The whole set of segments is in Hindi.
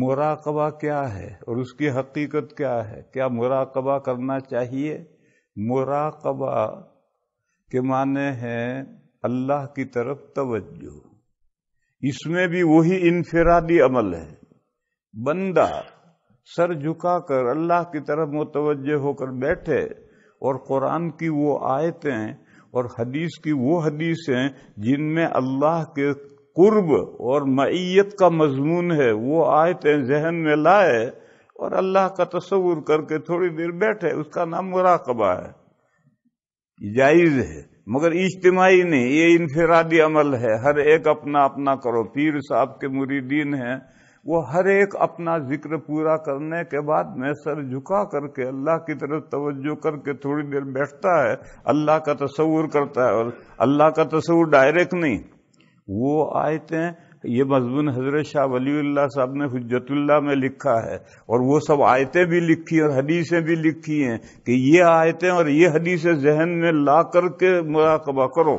मुराकबा क्या है और उसकी हकीकत क्या है क्या मुराकबा करना चाहिए मुराकबा के माने हैं अल्लाह की तरफ तवज्जो इसमें भी वही इनफरादी अमल है बंदा सर झुकाकर अल्लाह की तरफ मुतवजह होकर बैठे और कुरान की वो आयतें और हदीस की वो हदीसें जिनमें अल्लाह के कुर्ब और मईत का मजमून है वो आए थे जहन में लाए और अल्लाह का तस्वुर करके थोड़ी देर बैठे उसका नाम मुराकबा है जायज है मगर इज्तमाही नहीं ये इनफरादी अमल है हर एक अपना अपना करो पीर साहब के मुरीदीन है वो हर एक अपना जिक्र पूरा करने के बाद मैं सर झुका करके अल्लाह की तरफ तोज्जो करके थोड़ी देर बैठता है अल्लाह का तस्वूर करता है और अल्लाह का तस्वूर डायरेक्ट नहीं वो आयतें ये मजमून हजरत शाह वली साहब ने हजतुल्ला में लिखा है और वो सब आयतें भी लिखी और हदीसें भी लिखी हैं कि ये आयतें और ये हदीसें जहन में ला करके मुराकबा करो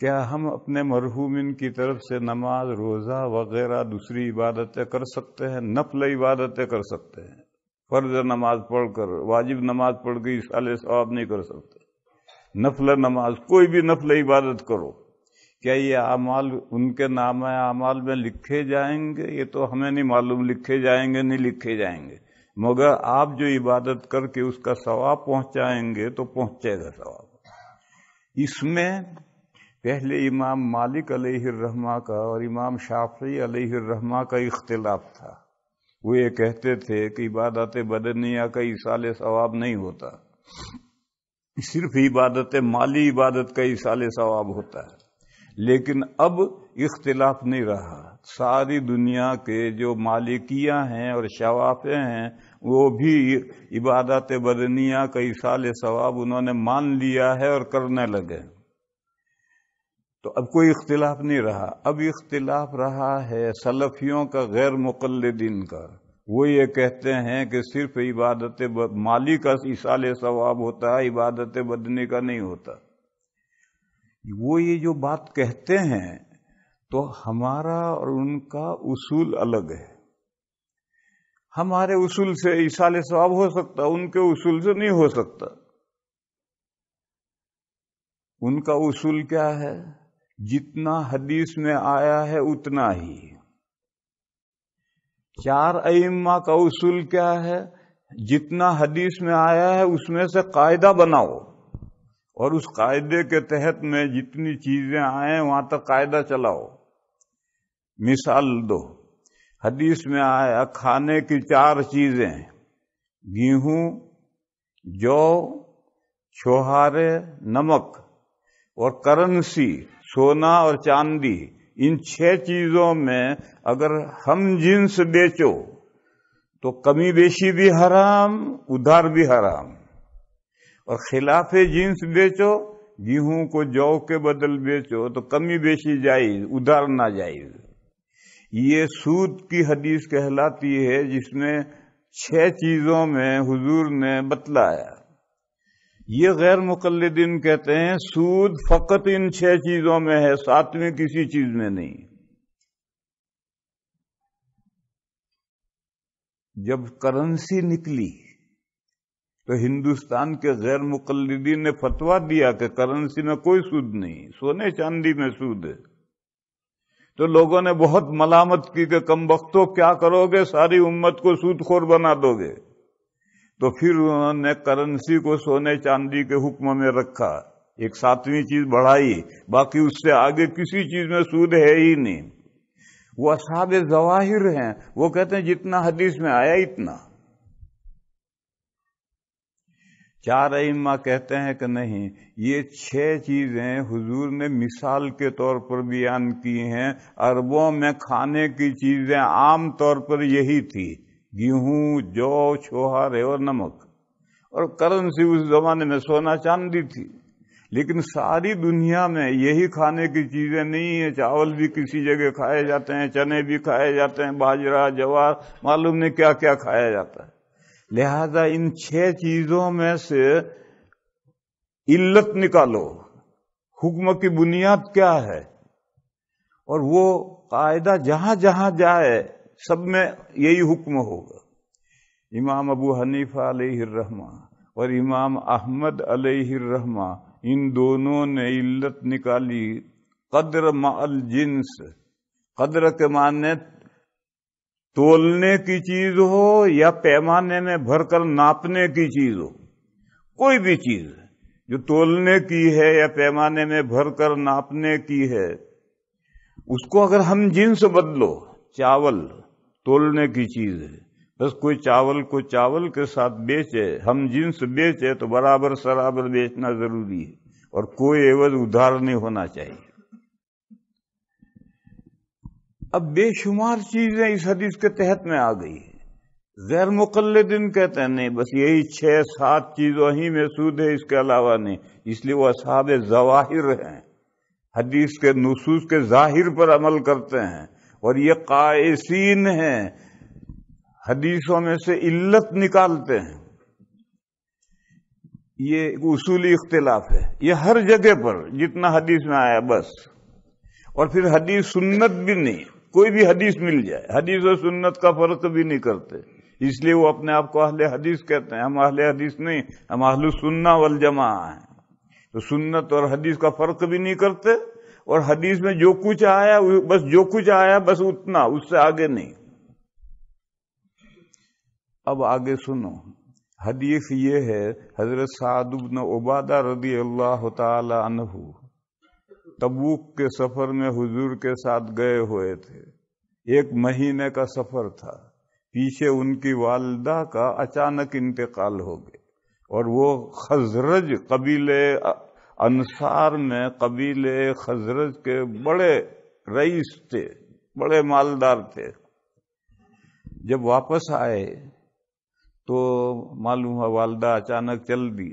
क्या हम अपने मरहूमिन की तरफ से नमाज रोज़ा वगैरह दूसरी इबादतें कर सकते हैं नफल इबादतें कर सकते हैं फर्ज नमाज पढ़कर वाजिब नमाज पढ़ के इस साल सवाब नहीं कर सकते नफल नमाज कोई भी नफल इबादत करो क्या ये अमाल उनके नाम अमाल में लिखे जाएंगे ये तो हमें नहीं मालूम लिखे जाएंगे नहीं लिखे जाएंगे मगर आप जो इबादत करके उसका सवाब पहुंचाएंगे तो पहुंचेगा सवाब इसमें पहले इमाम मालिक अलहमा का और इमाम शाफी अलहमा का इख्तिलाफ था वो ये कहते थे कि इबादत बदनिया का इसाल सवाब नहीं होता सिर्फ इबादत माली इबादत का ही साले सवाब होता है लेकिन अब इख्तलाफ नहीं रहा सारी दुनिया के जो मालिकिया हैं और शवाफे हैं वो भी इबादत बदनिया का साल सवाब उन्होंने मान लिया है और करने लगे तो अब कोई इख्तलाफ नहीं रहा अब इख्तलाफ रहा है सलफियों का गैर मुकलदिन का वो ये कहते हैं कि सिर्फ इबादत माली का इसाल सवाब होता है इबादत बदने का नहीं होता वो ये जो बात कहते हैं तो हमारा और उनका उसूल अलग है हमारे उसूल से इसाल सवाब हो सकता उनके उसूल से नहीं हो सकता उनका उसूल क्या है जितना हदीस में आया है उतना ही चार अइम्मा का उसूल क्या है जितना हदीस में आया है उसमें से कायदा बनाओ और उस कायदे के तहत में जितनी चीजें आए वहां तक कायदा चलाओ मिसाल दो हदीस में आया खाने की चार चीजें गेहूं जौ छोहारे नमक और करंसी सोना और चांदी इन छह चीजों में अगर हम जिन्स बेचो तो कमी बेशी भी हराम उधार भी हराम और खिलाफ जिन्स बेचो गेहूं को जौ के बदल बेचो तो कमी बेशी जायज उधार ना जायज ये सूद की हदीस कहलाती है जिसमें छह चीजों में हुजूर ने बतलाया ये गैर मुकलदिन कहते हैं सूद फकत इन छह चीजों में है सातवीं किसी चीज में नहीं जब करंसी निकली तो हिंदुस्तान के गैर मुकलदीन ने फतवा दिया कि करंसी में कोई सूद नहीं सोने चांदी में सूद है तो लोगों ने बहुत मलामत की कि कम वक्तों क्या करोगे सारी उम्मत को सूदखोर बना दोगे तो फिर उन्होंने करंसी को सोने चांदी के हुक्म में रखा एक सातवीं चीज बढ़ाई बाकी उससे आगे किसी चीज में सूद है ही नहीं वो असाब जवाहिर हैं वो कहते हैं जितना हदीस में आया इतना चार इम्मा कहते हैं कि नहीं ये छह चीजें हुजूर ने मिसाल के तौर पर बयान की हैं अरबों में खाने की चीजें आम तौर पर यही थी गेहूं जौ छोहा और नमक और करंसी उस जमाने में सोना चांदी थी लेकिन सारी दुनिया में यही खाने की चीजें नहीं है चावल भी किसी जगह खाए जाते हैं चने भी खाए जाते हैं बाजरा जवार मालूम नहीं क्या क्या खाया जाता है लिहाजा इन छह चीजों में से इल्लत निकालो हुक्म की बुनियाद क्या है और वो कायदा जहां जहां जाए सब में यही हुक्म होगा इमाम अबू हनीफा अलहमा और इमाम अहमद अलहमा इन दोनों ने इल्लत निकाली कद्र माल जिन्स कद्र के माने तोलने की चीज हो या पैमाने में भरकर नापने की चीज हो कोई भी चीज जो तोलने की है या पैमाने में भरकर नापने की है उसको अगर हम जिन्स बदलो चावल तोलने की चीज है बस कोई चावल को चावल के साथ बेचे हम जिन्स बेचे तो बराबर सराबर बेचना जरूरी है और कोई एवज उधार नहीं होना चाहिए अब बेशुमार चीजें इस हदीस के तहत में आ गई है मुकल मुकलदिन कहते हैं नहीं बस यही छह सात चीजों ही में सूद है इसके अलावा नहीं इसलिए वो असहाब जवाहिर हैं हदीस के नसूस के जाहिर पर अमल करते हैं और ये कायसीन हैं हदीसों में से इल्लत निकालते हैं ये उसूली इख्तलाफ है ये हर जगह पर जितना हदीस में आया बस और फिर हदीस सुन्नत भी नहीं कोई भी हदीस मिल जाए हदीस और सुन्नत का फर्क भी नहीं करते इसलिए वो अपने आप को अहले हदीस कहते हैं हम अहले हदीस नहीं हम अहल सुन्ना वल जमा हैं तो सुन्नत और हदीस का फर्क भी नहीं करते और हदीस में जो कुछ आया बस जो कुछ आया बस उतना उससे आगे नहीं अब आगे सुनो हदीस ये है हजरत साधुबन उबादा रदी अल्लाह तहु तबूक के सफर में हुजूर के साथ गए हुए थे एक महीने का सफर था पीछे उनकी वालदा का अचानक इंतकाल हो गया और वो खजरज कबीले अंसार में कबीले खजरत के बड़े रईस थे बड़े मालदार थे जब वापस आए तो मालूम है वालदा अचानक चल दी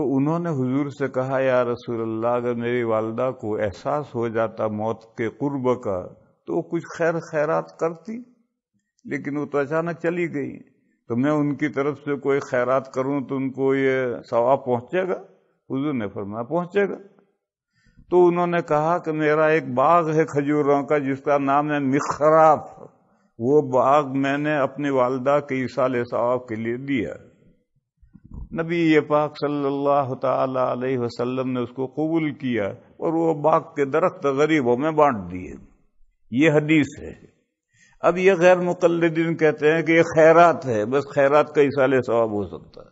तो उन्होंने हुजूर से कहा या रसूल अल्लाह अगर मेरी वालदा को एहसास हो जाता मौत के कुर्ब का तो कुछ खैर खैरात करती लेकिन वो तो अचानक चली गई तो मैं उनकी तरफ से कोई खैरात करूं तो उनको ये सवाब पहुंचेगा हजूर ने फरमा पहुंचेगा तो उन्होंने कहा कि मेरा एक बाग है खजूरों का जिसका नाम है मिखराफ वो बाग मैंने अपनी वालदा के ईसाल सवाब के लिए दिया नबी ये पाक सल्लल्लाहु अलैहि वसल्लम ने उसको कबूल किया और वो बाग के दरख्त गरीबों में बांट दिए ये हदीस है अब ये गैर मुकलदीन कहते हैं कि ये खैरात है बस खैरात का इसाले सवाब हो सकता है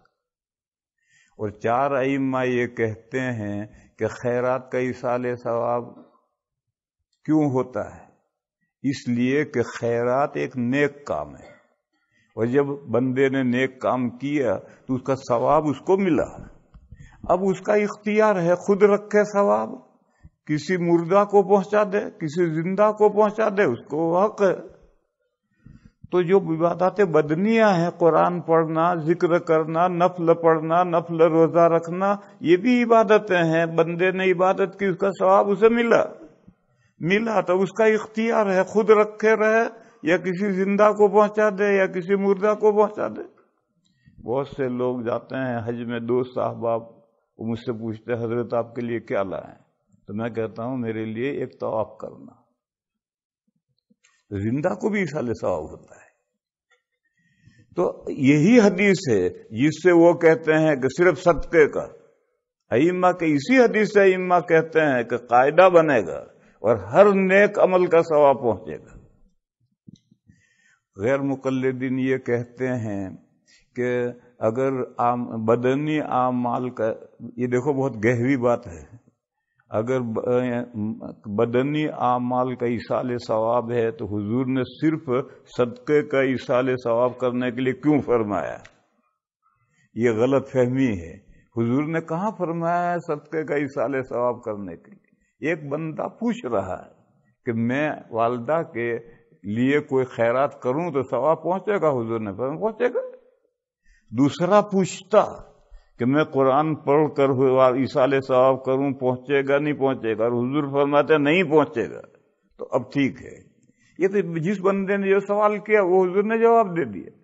और चार आइम्मा ये कहते हैं कि खैरात का इसाले सवाब क्यों होता है इसलिए कि खैरात एक नेक काम है और जब बंदे ने नेक काम किया तो उसका सवाब उसको मिला अब उसका इख्तियार है खुद रखे सवाब किसी मुर्दा को पहुंचा दे किसी जिंदा को पहुंचा दे उसको हक है तो जो विवादात बदनिया हैं कुरान पढ़ना जिक्र करना नफल पढ़ना नफल रोजा रखना ये भी इबादतें हैं बंदे ने इबादत की उसका सवाब उसे मिला मिला तो उसका इख्तियार है खुद रखे रहे या किसी जिंदा को पहुंचा दे या किसी मुर्दा को पहुंचा दे बहुत से लोग जाते हैं हज में दो साहबाब मुझसे पूछते हजरत आपके लिए क्या लाए तो मैं कहता हूं मेरे लिए एक तो करना जिंदा को भी ईसा सवाब होता है तो यही हदीस है जिससे वो कहते हैं कि सिर्फ सत्य का अइम्मा के इसी हदीस से अइम्मा कहते हैं कि कायदा बनेगा और हर नेक अमल का सवाब पहुंचेगा गैर मुकलदिन ये कहते हैं कि अगर आम बदनी आम माल का ये देखो बहुत गहरी बात है अगर बदनी आमाल का इसाल सवाब है तो हुजूर ने सिर्फ सदक़े का इसाल सवाब करने के लिए क्यों फरमाया ये गलत फहमी है हुजूर ने कहा फरमाया है सदक़े का इसाल सवाब करने के लिए एक बंदा पूछ रहा है कि मैं वालदा के लिए कोई खैरात करूं तो सवाब पहुंचेगा हुजूर ने फरमा पहुंचेगा दूसरा पूछता कि मैं कुरान पढ़ कर हुए ईसाले सवाब करूं पहुंचेगा नहीं पहुंचेगा और हजूर फरमाते नहीं पहुंचेगा तो अब ठीक है ये तो जिस बंदे ने जो सवाल किया वो हजूर ने जवाब दे दिया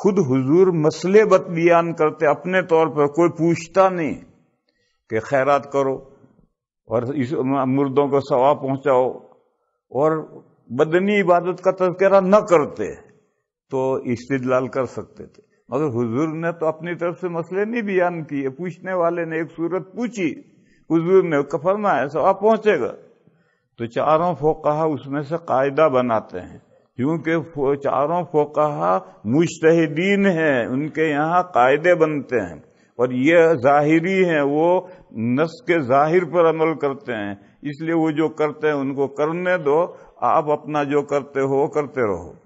खुद हुजूर मसले बत बयान करते अपने तौर पर कोई पूछता नहीं कि खैरात करो और इस मुर्दों को सवाब पहुंचाओ और बदनी इबादत का तस्करा न करते तो इस्तेदलाल कर सकते थे मगर हुजूर ने तो अपनी तरफ से मसले नहीं बयान किए पूछने वाले ने एक सूरत पूछी हुजूर ने फरमाया आप पहुंचेगा तो चारों फोकहा उसमें से कायदा बनाते हैं क्योंकि चारों फोकहा मुश्तहदीन हैं उनके यहाँ कायदे बनते हैं और ये जाहिरी हैं वो नस के जाहिर पर अमल करते हैं इसलिए वो जो करते हैं उनको करने दो आप अपना जो करते हो वो करते रहो